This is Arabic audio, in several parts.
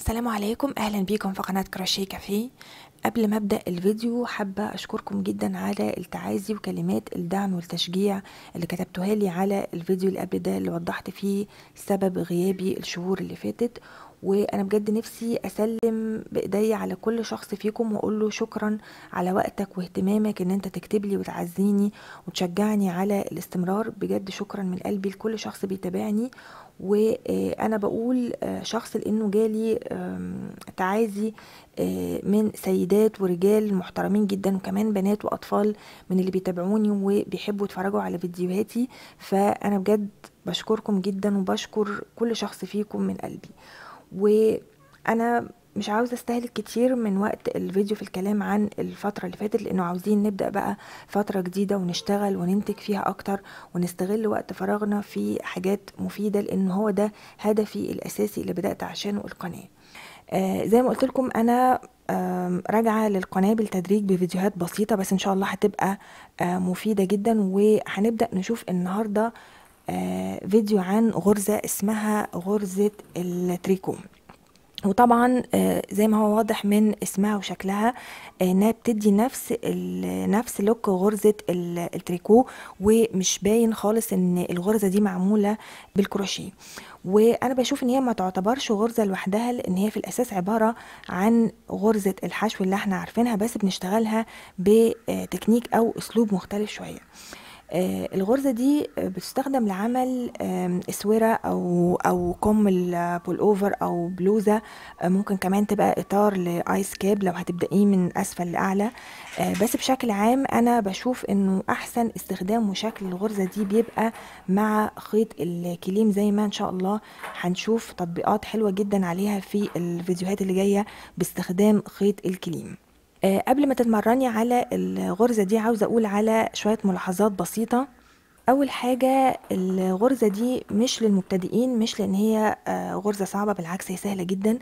السلام عليكم اهلا بيكم في قناة كروشيه كافيه قبل ما ابدا الفيديو حابه اشكركم جدا على التعازي وكلمات الدعم والتشجيع اللي كتبتوها لي على الفيديو اللي قبل ده اللي وضحت فيه سبب غيابي الشهور اللي فاتت وانا بجد نفسي اسلم بايدي على كل شخص فيكم واقول له شكرا على وقتك واهتمامك ان انت تكتب لي وتعزيني وتشجعني على الاستمرار بجد شكرا من قلبي لكل شخص بيتابعني وانا بقول آه، شخص لانه جالي تعازي آه، من سيدات ورجال محترمين جدا وكمان بنات واطفال من اللي بيتابعوني وبيحبوا يتفرجوا على فيديوهاتي فانا بجد بشكركم جدا وبشكر كل شخص فيكم من قلبي وانا مش عاوزه استهلك كتير من وقت الفيديو في الكلام عن الفتره اللي فاتت لانه عاوزين نبدا بقى فتره جديده ونشتغل وننتج فيها اكتر ونستغل وقت فراغنا في حاجات مفيده لان هو ده هدفي الاساسي اللي بدات عشانه القناه آه زي ما قلت لكم انا راجعه للقناه بالتدريج بفيديوهات بسيطه بس ان شاء الله هتبقى آه، مفيده جدا وهنبدا نشوف النهارده آه، فيديو عن غرزة اسمها غرزة التريكوم وطبعا آه، زي ما هو واضح من اسمها وشكلها آه، انها بتدي نفس نفس لوك غرزه التريكو ومش باين خالص ان الغرزه دي معموله بالكروشيه وانا بشوف ان هي ما تعتبرش غرزه لوحدها لان هي في الاساس عباره عن غرزه الحشو اللي احنا عارفينها بس بنشتغلها بتكنيك او اسلوب مختلف شويه آه، الغرزه دي بتستخدم لعمل اسوره او او كم البول اوفر او بلوزه آه، ممكن كمان تبقى اطار لايس كاب لو هتبدايه من اسفل لاعلى آه، بس بشكل عام انا بشوف انه احسن استخدام وشكل الغرزه دي بيبقى مع خيط الكليم زي ما ان شاء الله هنشوف تطبيقات حلوه جدا عليها في الفيديوهات اللي جايه باستخدام خيط الكليم آه، قبل ما تتمرني على الغرزة دي عاوزة أقول على شوية ملاحظات بسيطة أول حاجة الغرزة دي مش للمبتدئين مش لأن هي آه، غرزة صعبة بالعكس هي سهلة جدا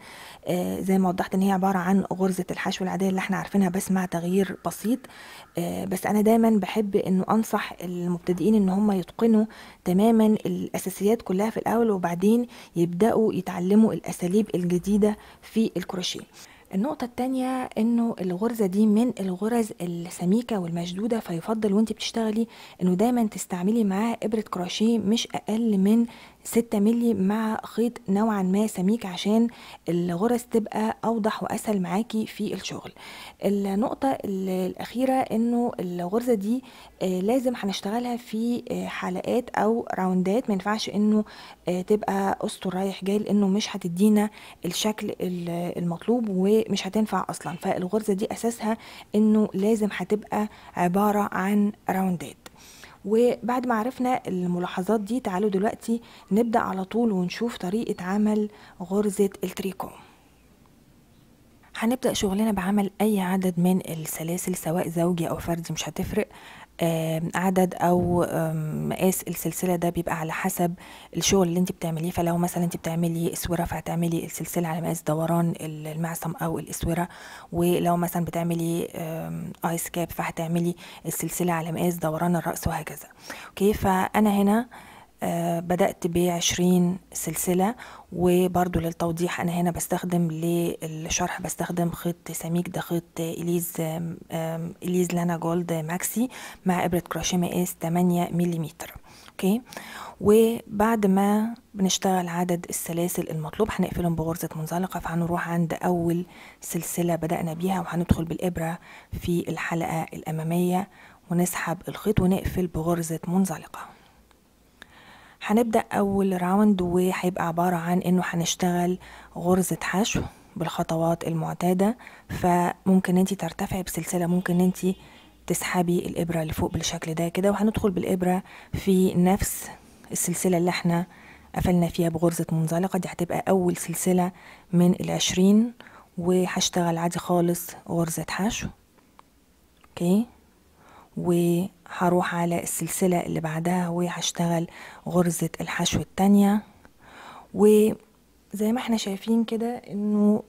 آه، زي ما وضحت إن هي عبارة عن غرزة الحشو العادية اللي احنا عارفينها بس مع تغيير بسيط بس أنا دايما بحب إنه أنصح المبتدئين إن هم يتقنوا تماما الأساسيات كلها في الأول وبعدين يبدأوا يتعلموا الأساليب الجديدة في الكروشيه النقطة التانية انه الغرزة دي من الغرز السميكة والمشدودة فيفضل وانت بتشتغلي انه دايما تستعملي معاها ابرة كراشيه مش اقل من 6 مللي مع خيط نوعا ما سميك عشان الغرز تبقى اوضح واسهل معاكي في الشغل النقطه الاخيره انه الغرزه دي آه، لازم هنشتغلها في آه، حلقات او راوندات ما ينفعش انه آه، تبقى اسطر رايح جاي لانه مش هتدينا الشكل المطلوب ومش هتنفع اصلا فالغرزه دي اساسها انه لازم هتبقى عباره عن راوندات وبعد ما عرفنا الملاحظات دي تعالوا دلوقتي نبدأ على طول ونشوف طريقة عمل غرزة التريكو هنبدأ شغلنا بعمل أي عدد من السلاسل سواء زوجي أو فردي مش هتفرق عدد او مقاس السلسله ده بيبقى على حسب الشغل اللي انت بتعمليه فلو مثلا انت بتعملي اسوره فهتعملي السلسله على مقاس دوران المعصم او الاسوره ولو مثلا بتعملي ايس كاب فهتعملي السلسله على مقاس دوران الراس وهكذا اوكي فانا هنا آه، بدأت بعشرين سلسلة وبرضو للتوضيح أنا هنا بستخدم للشرح بستخدم خيط سميك ده خيط إليز إليز لانا جولد ماكسي مع إبرة كراشيه مقاس 8 ملم أوكي وبعد ما بنشتغل عدد السلاسل المطلوب هنقفلهم بغرزة منزلقة فهنروح عند أول سلسلة بدأنا بيها وهندخل بالإبرة في الحلقة الأمامية ونسحب الخيط ونقفل بغرزة منزلقة هنبدأ أول راوند وهيبقى عبارة عن إنه هنشتغل غرزة حشو بالخطوات المعتادة فممكن انت ترتفعي بسلسلة ممكن انت تسحبي الإبرة اللي فوق بالشكل ده كده وهندخل بالإبرة في نفس السلسلة اللي احنا قفلنا فيها بغرزة منزلقة دي هتبقى أول سلسلة من العشرين وهشتغل عادي خالص غرزة حشو اوكي وهروح على السلسلة اللي بعدها وهشتغل غرزة الحشو التانية وزي ما احنا شايفين كده انه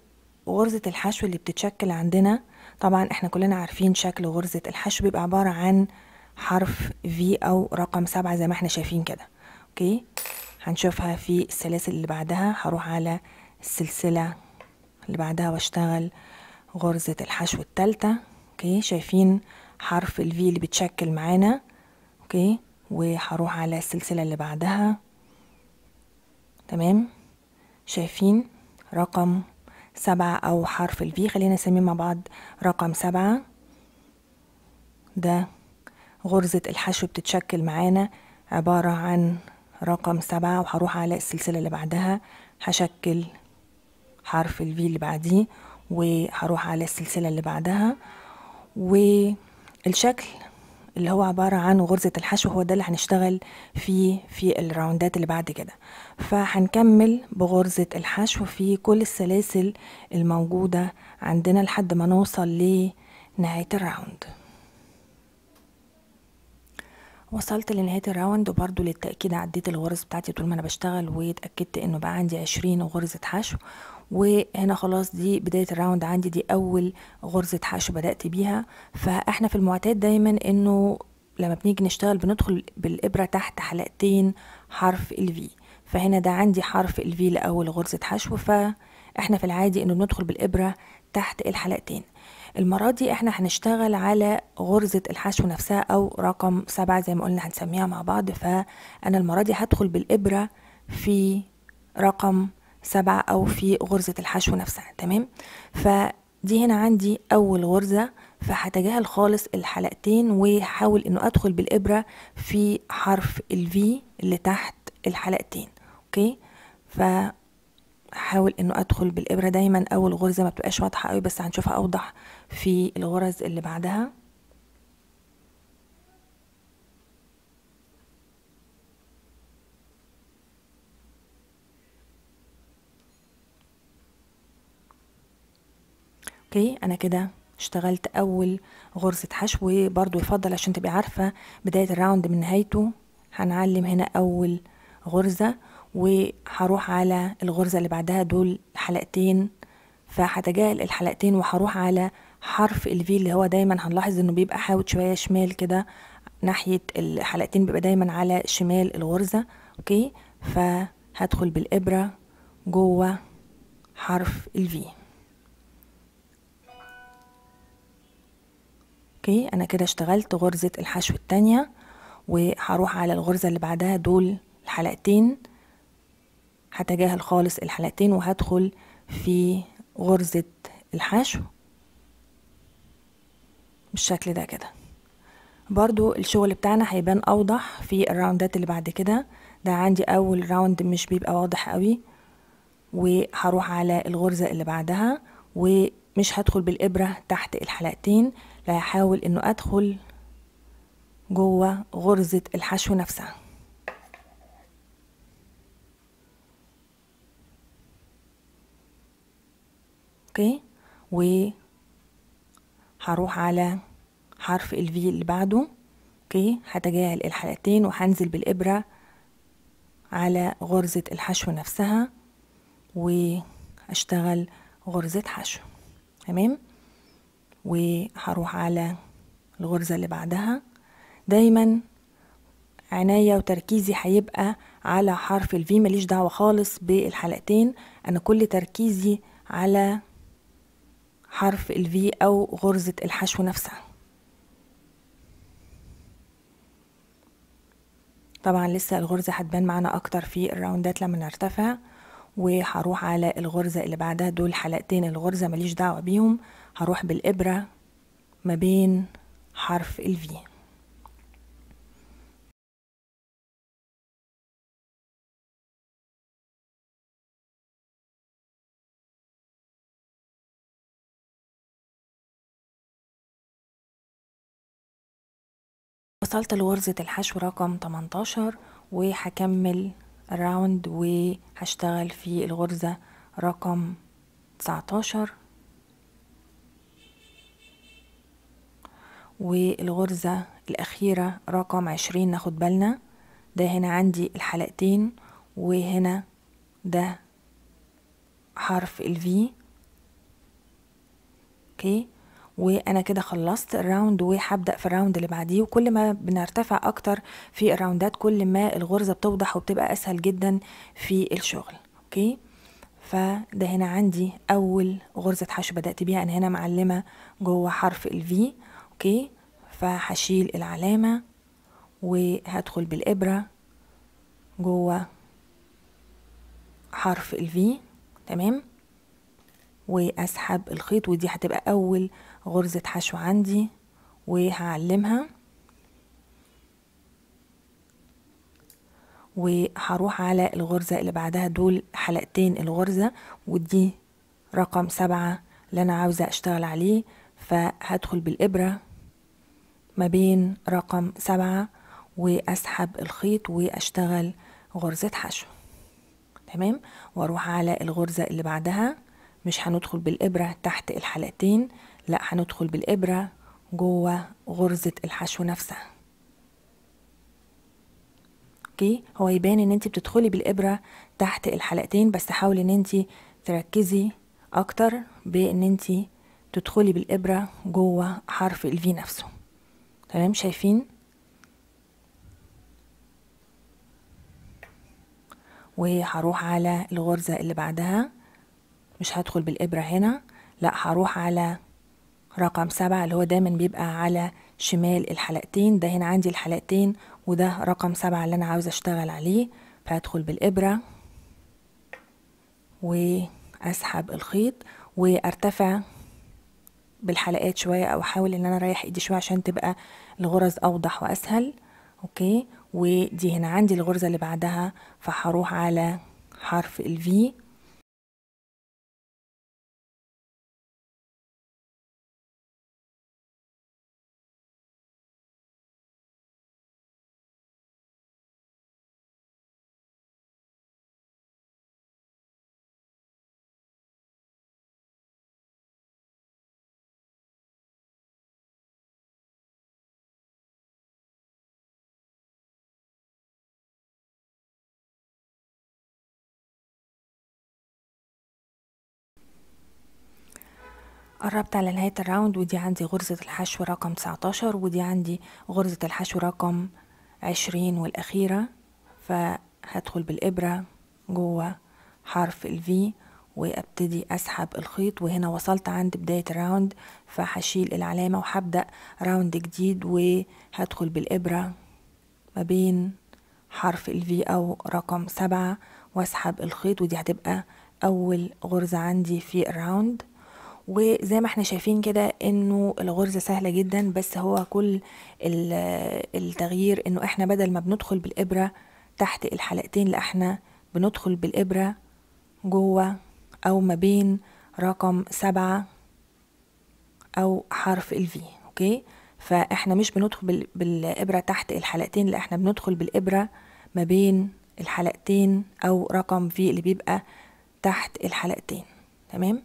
غرزة الحشو اللي بتتشكل عندنا طبعا احنا كلنا عارفين شكل غرزة الحشو بيبقى عبارة عن حرف في او رقم سبعة زي ما احنا شايفين كده اوكي هنشوفها في السلاسل اللي بعدها هروح على السلسلة اللي بعدها واشتغل غرزة الحشو التالتة اوكي شايفين حرف ال V اللي بيتشكل معانا اوكي وهروح على السلسلة اللي بعدها تمام شايفين رقم سبعة أو حرف ال V خلينا نسميه مع بعض رقم سبعة ده غرزة الحشو بتتشكل معانا عبارة عن رقم سبعة وهروح على السلسلة اللي بعدها هشكل حرف ال V اللي بعديه وهروح على السلسلة اللي بعدها و الشكل اللي هو عبارة عن غرزة الحشو هو ده اللي هنشتغل فيه في الراوندات اللي بعد كده فهنكمل بغرزة الحشو في كل السلاسل الموجودة عندنا لحد ما نوصل لنهاية الراوند وصلت لنهاية الراوند وبرضو للتأكيد عديت الغرز بتاعتي طول ما أنا بشتغل واتأكدت إنه بقى عندي عشرين غرزة حشو وهنا خلاص دي بداية الراوند عندي دي أول غرزة حشو بدأت بيها فإحنا في المعتاد دايما إنه لما بنيجي نشتغل بندخل بالإبرة تحت حلقتين حرف الفي فهنا ده عندي حرف الفي لأول غرزة حشو فإحنا في العادي إنه بندخل بالإبرة تحت الحلقتين المرة دي احنا هنشتغل على غرزة الحشو نفسها او رقم سبعة زي ما قلنا هنسميها مع بعض فانا المرة دي هدخل بالابرة في رقم سبعة أو في غرزة الحشو نفسها تمام فدي هنا عندي أول غرزة فهتجاهل خالص الحلقتين وحاول إنه أدخل بالإبرة في حرف الفي اللي تحت الحلقتين أوكي فحاول إنه أدخل بالإبرة دايما أول غرزة ما بتبقاش واضحة قوي بس هنشوفها أوضح في الغرز اللي بعدها اوكي انا كده اشتغلت اول غرزة حشو برضو يفضل عشان تبقي عارفة بداية الراوند من نهايته هنعلم هنا اول غرزة وهروح على الغرزة اللي بعدها دول حلقتين فهتجاهل الحلقتين وهروح على حرف الفي اللي هو دايما هنلاحظ انه بيبقى حاوت شوية شمال كده ناحية الحلقتين بيبقى دايما على شمال الغرزة اوكي فهدخل بالإبرة جوه حرف الفي اوكي انا كده اشتغلت غرزة الحشو التانية وهروح على الغرزة اللي بعدها دول الحلقتين هتجاهل خالص الحلقتين وهدخل في غرزة الحشو بالشكل ده كده برضو الشغل بتاعنا هيبان اوضح في الراوندات اللي بعد كده ده عندي اول راوند مش بيبقى واضح قوي وهروح على الغرزة اللي بعدها ومش هدخل بالإبرة تحت الحلقتين لهحاول انه ادخل جوه غرزة الحشو نفسها اوكي و هروح على حرف الفي اللي بعده اوكي هتجاهل الحلقتين وهنزل بالابرة على غرزة الحشو نفسها واشتغل غرزة حشو تمام وهروح على الغرزة اللي بعدها دايما عناية وتركيزي هيبقى على حرف الفي ماليش دعوة خالص بالحلقتين أنا كل تركيزي على حرف الفي أو غرزة الحشو نفسها طبعا لسه الغرزة هتبان معانا أكتر في الراوندات لما نرتفع وهروح على الغرزة اللي بعدها دول حلقتين الغرزة ماليش دعوة بيهم هروح بالإبرة ما بين حرف الفي وصلت لغرزة الحشو رقم 18 وهكمل الراوند وهشتغل في الغرزة رقم 19 والغرزة الأخيرة رقم عشرين ناخد بالنا ده هنا عندي الحلقتين وهنا ده حرف الفي اوكي وانا كده خلصت الراوند وهبدا في الراوند اللي بعديه وكل ما بنرتفع اكتر في الراوندات كل ما الغرزه بتوضح وبتبقى اسهل جدا في الشغل اوكي فده هنا عندي اول غرزه حشو بدات بيها انا هنا معلمه جوه حرف الفي اوكي فهشيل العلامة وهدخل بالإبرة جوه حرف الفي تمام وأسحب الخيط ودي هتبقى أول غرزة حشو عندي وهعلمها وهروح على الغرزة اللي بعدها دول حلقتين الغرزة ودي رقم سبعة اللي أنا عاوزة أشتغل عليه فهدخل بالإبرة ما بين رقم سبعة وأسحب الخيط وأشتغل غرزة حشو تمام وأروح على الغرزة اللي بعدها مش هندخل بالإبرة تحت الحلقتين لا هندخل بالإبرة جوه غرزة الحشو نفسها اوكي هو يبان ان انت بتدخلي بالإبرة تحت الحلقتين بس حاولي ان انت تركزي اكتر بان انت تدخلي بالإبرة جوه حرف الفي نفسه تمام شايفين وهروح على الغرزة اللي بعدها مش هدخل بالإبرة هنا لا هروح على رقم سبعة اللي هو دايما بيبقى على شمال الحلقتين ده هنا عندي الحلقتين وده رقم سبعة اللي أنا عاوزة أشتغل عليه فهدخل بالإبرة وأسحب الخيط وأرتفع بالحلقات شويه او احاول ان انا اريح ايدي شويه عشان تبقى الغرز اوضح واسهل اوكي ودي هنا عندي الغرزه اللي بعدها فهروح على حرف الفي قربت على نهاية الراوند ودي عندي غرزة الحشو رقم 19 ودي عندي غرزة الحشو رقم 20 والأخيرة فهدخل بالإبرة جوه حرف الفي وابتدي اسحب الخيط وهنا وصلت عند بداية الراوند فهشيل العلامة وهبدأ راوند جديد وهدخل بالإبرة ما بين حرف الفي أو رقم سبعة واسحب الخيط ودي هتبقى اول غرزة عندي في الراوند وزي ما احنا شايفين كده انه الغرزة سهلة جدا بس هو كل آه، التغيير انه احنا بدل ما بندخل بالابرة تحت الحلقتين لا احنا بندخل بالابرة جوه او ما بين رقم سبعة او حرف الفي اوكي فاحنا مش بندخل بالابرة تحت الحلقتين لا احنا بندخل بالابرة ما بين الحلقتين او رقم في اللي بيبقى تحت الحلقتين تمام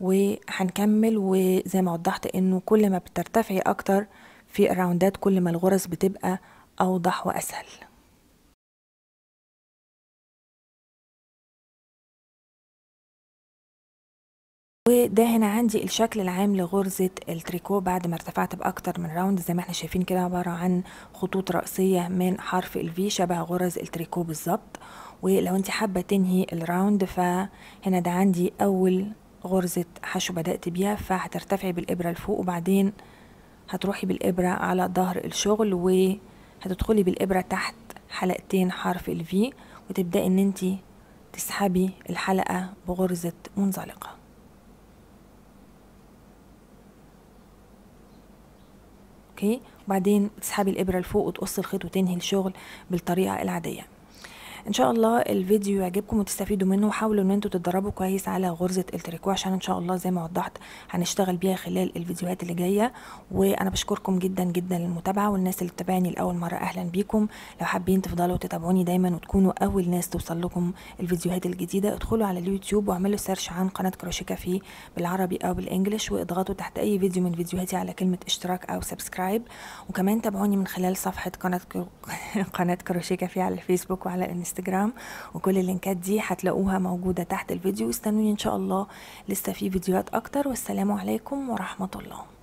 وهنكمل وزي ما وضحت انه كل ما بترتفعي اكتر في الراوندات كل ما الغرز بتبقى اوضح واسهل وده هنا عندي الشكل العام لغرزة التريكو بعد ما ارتفعت بأكتر من راوند زي ما احنا شايفين كده عبارة عن خطوط رأسية من حرف الفي شبه غرز التريكو بالظبط ولو انت حابة تنهي الراوند فهنا ده عندي أول غرزة حشو بدأت بيها فهترتفعي بالإبرة لفوق وبعدين هتروحي بالإبرة على ظهر الشغل وهتدخلي بالإبرة تحت حلقتين حرف الفي وتبدأي ان انت تسحبي الحلقة بغرزة منزلقة اوكي وبعدين تسحبي الإبرة لفوق وتقصي الخيط وتنهي الشغل بالطريقة العادية ان شاء الله الفيديو يعجبكم وتستفيدوا منه وحاولوا ان انتوا تتدربوا كويس على غرزه التريكو عشان ان شاء الله زي ما وضحت هنشتغل بيها خلال الفيديوهات اللي جايه وانا بشكركم جدا جدا للمتابعه والناس اللي بتتابعني لاول مره اهلا بيكم لو حابين تفضلوا تتابعوني دايما وتكونوا اول ناس توصل لكم الفيديوهات الجديده ادخلوا على اليوتيوب واعملوا سيرش عن قناه كروشيه كافيه بالعربي او بالانجلش واضغطوا تحت اي فيديو من فيديوهاتي على كلمه اشتراك او سبسكرايب وكمان تابعوني من خلال صفحه قناه قناه كروشيه كافيه على الفيسبوك وعلى الانستغرام الانستجرام وكل اللينكات دي هتلاقوها موجودة تحت الفيديو استنوني ان شاء الله لسه في فيديوهات اكتر والسلام عليكم ورحمة الله